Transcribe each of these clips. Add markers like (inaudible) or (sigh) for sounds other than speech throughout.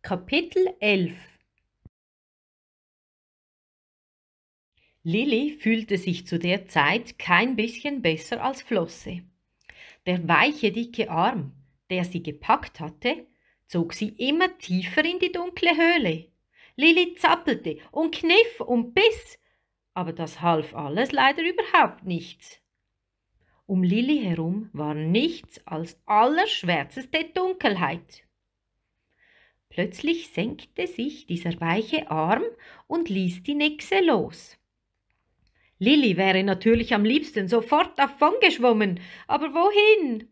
Kapitel 11 Lilly fühlte sich zu der Zeit kein bisschen besser als Flosse. Der weiche, dicke Arm, der sie gepackt hatte, zog sie immer tiefer in die dunkle Höhle. Lilly zappelte und kniff und biss, aber das half alles leider überhaupt nichts. Um Lilly herum war nichts als allerschwärzeste Dunkelheit. Plötzlich senkte sich dieser weiche Arm und ließ die Nixe los. Lilli wäre natürlich am liebsten sofort davongeschwommen, aber wohin?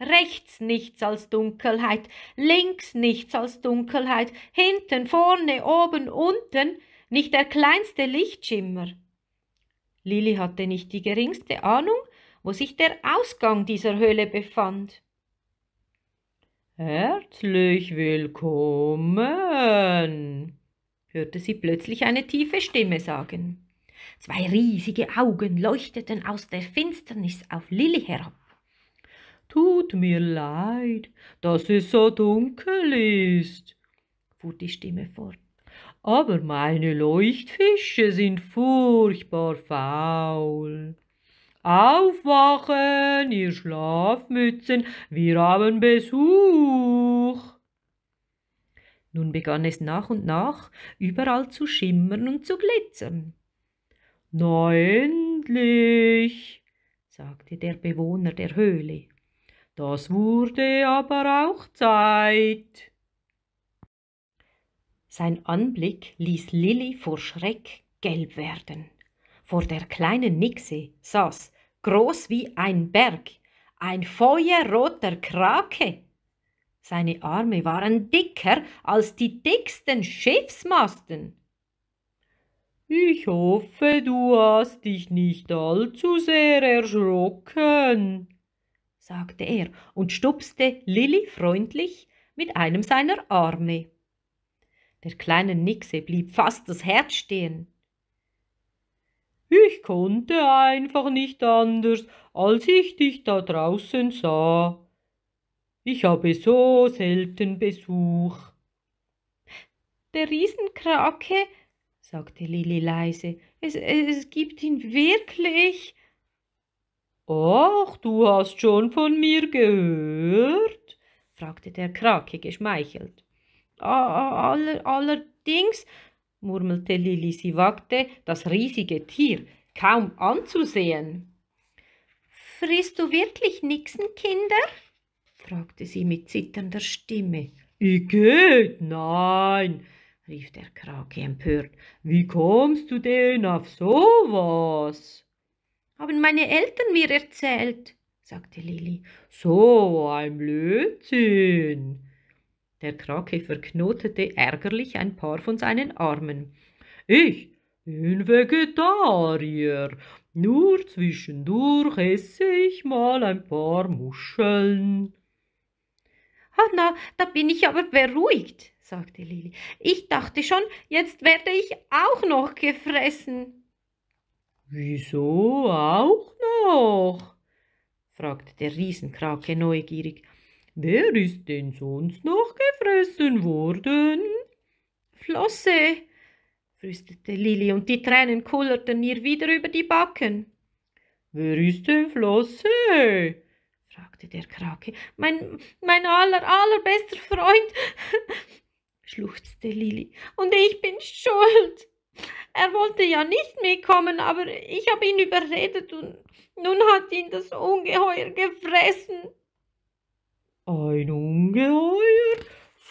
Rechts nichts als Dunkelheit, links nichts als Dunkelheit, hinten, vorne, oben, unten, nicht der kleinste Lichtschimmer. Lilli hatte nicht die geringste Ahnung, wo sich der Ausgang dieser Höhle befand. Herzlich willkommen, hörte sie plötzlich eine tiefe Stimme sagen. Zwei riesige Augen leuchteten aus der Finsternis auf Lilli herab. Tut mir leid, dass es so dunkel ist, fuhr die Stimme fort. Aber meine Leuchtfische sind furchtbar faul. Aufwachen, ihr Schlafmützen, wir haben Besuch. Nun begann es nach und nach überall zu schimmern und zu glitzern. Na endlich, sagte der Bewohner der Höhle. Das wurde aber auch Zeit. Sein Anblick ließ Lilli vor Schreck gelb werden. Vor der kleinen Nixe saß, groß wie ein Berg, ein feuerroter Krake. Seine Arme waren dicker als die dicksten Schiffsmasten. Ich hoffe, du hast dich nicht allzu sehr erschrocken, sagte er und stupste Lilli freundlich mit einem seiner Arme. Der kleinen Nixe blieb fast das Herz stehen. Ich konnte einfach nicht anders, als ich dich da draußen sah. Ich habe so selten Besuch. Der Riesenkrake, sagte Lilli leise, es, es gibt ihn wirklich. Ach, du hast schon von mir gehört? fragte der Krake geschmeichelt. Aller, allerdings, murmelte Lilli. Sie wagte, das riesige Tier kaum anzusehen. Frisst du wirklich Nixen, Kinder? fragte sie mit zitternder Stimme. geht, nein, rief der Krake empört. Wie kommst du denn auf sowas? Haben meine Eltern mir erzählt, sagte Lilli. So ein Blödsinn, der Krake verknotete ärgerlich ein paar von seinen Armen. Ich bin Vegetarier. Nur zwischendurch esse ich mal ein paar Muscheln. Ah, na, da bin ich aber beruhigt, sagte Lili. Ich dachte schon, jetzt werde ich auch noch gefressen. Wieso auch noch? fragte der Riesenkrake neugierig. Wer ist denn sonst noch gefressen worden? Flosse, flüsterte Lilli, und die Tränen kullerten ihr wieder über die Backen. Wer ist denn Flosse? fragte der Krake. Mein, mein aller, allerbester Freund, (laughs) schluchzte Lilli, und ich bin schuld. Er wollte ja nicht mitkommen, aber ich habe ihn überredet und nun hat ihn das Ungeheuer gefressen. Ein Ungeheuer?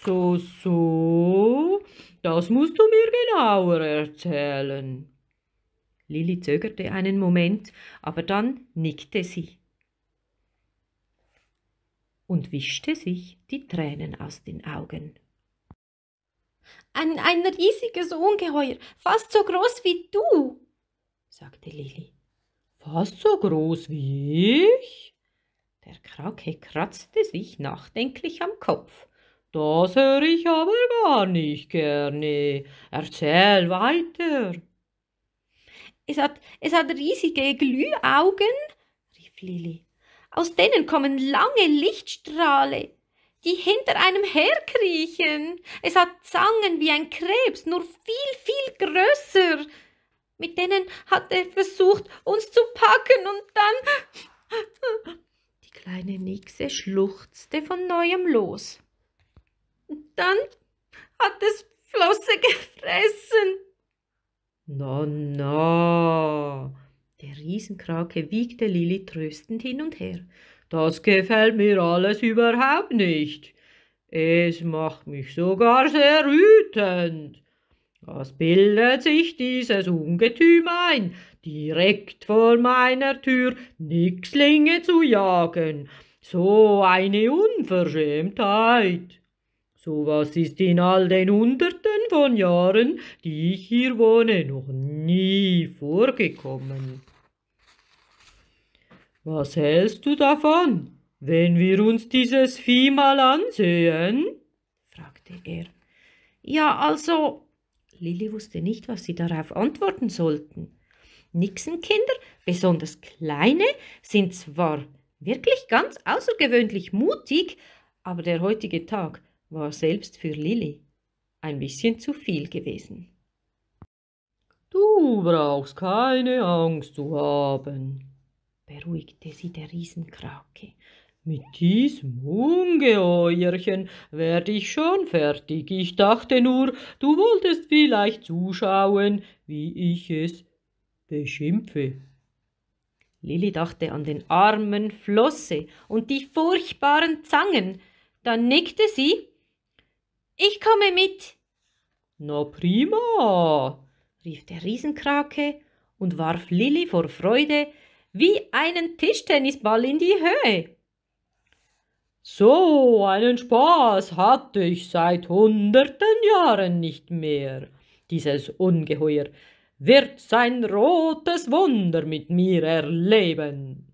So, so, das musst du mir genauer erzählen. Lilli zögerte einen Moment, aber dann nickte sie und wischte sich die Tränen aus den Augen. Ein, ein riesiges Ungeheuer, fast so groß wie du, sagte Lilli. Fast so groß wie ich? Der Krake kratzte sich nachdenklich am Kopf. Das höre ich aber gar nicht gerne. Erzähl weiter. Es hat, es hat riesige Glühaugen, rief Lilli. Aus denen kommen lange Lichtstrahle, die hinter einem herkriechen. Es hat Zangen wie ein Krebs, nur viel, viel größer. Mit denen hat er versucht, uns zu packen und dann. Kleine Nixe schluchzte von neuem los. dann hat es Flosse gefressen. Na, no, na. No. Der Riesenkrake wiegte Lilli tröstend hin und her. Das gefällt mir alles überhaupt nicht. Es macht mich sogar sehr wütend. Was bildet sich dieses Ungetüm ein, direkt vor meiner Tür Nixlinge zu jagen. So eine Unverschämtheit. So was ist in all den Hunderten von Jahren, die ich hier wohne, noch nie vorgekommen. Was hältst du davon, wenn wir uns dieses Vieh mal ansehen? fragte er. Ja, also. Lilli wusste nicht, was sie darauf antworten sollten. Nixenkinder, besonders kleine, sind zwar wirklich ganz außergewöhnlich mutig, aber der heutige Tag war selbst für Lilly ein bisschen zu viel gewesen. Du brauchst keine Angst zu haben, beruhigte sie der Riesenkrake. Mit diesem Ungeheuerchen werde ich schon fertig. Ich dachte nur, du wolltest vielleicht zuschauen, wie ich es beschimpfe. Lilli dachte an den armen Flosse und die furchtbaren Zangen. Dann nickte sie. Ich komme mit. Na prima, rief der Riesenkrake und warf Lilli vor Freude wie einen Tischtennisball in die Höhe. So einen Spaß hatte ich seit hunderten Jahren nicht mehr. Dieses Ungeheuer wird sein rotes Wunder mit mir erleben.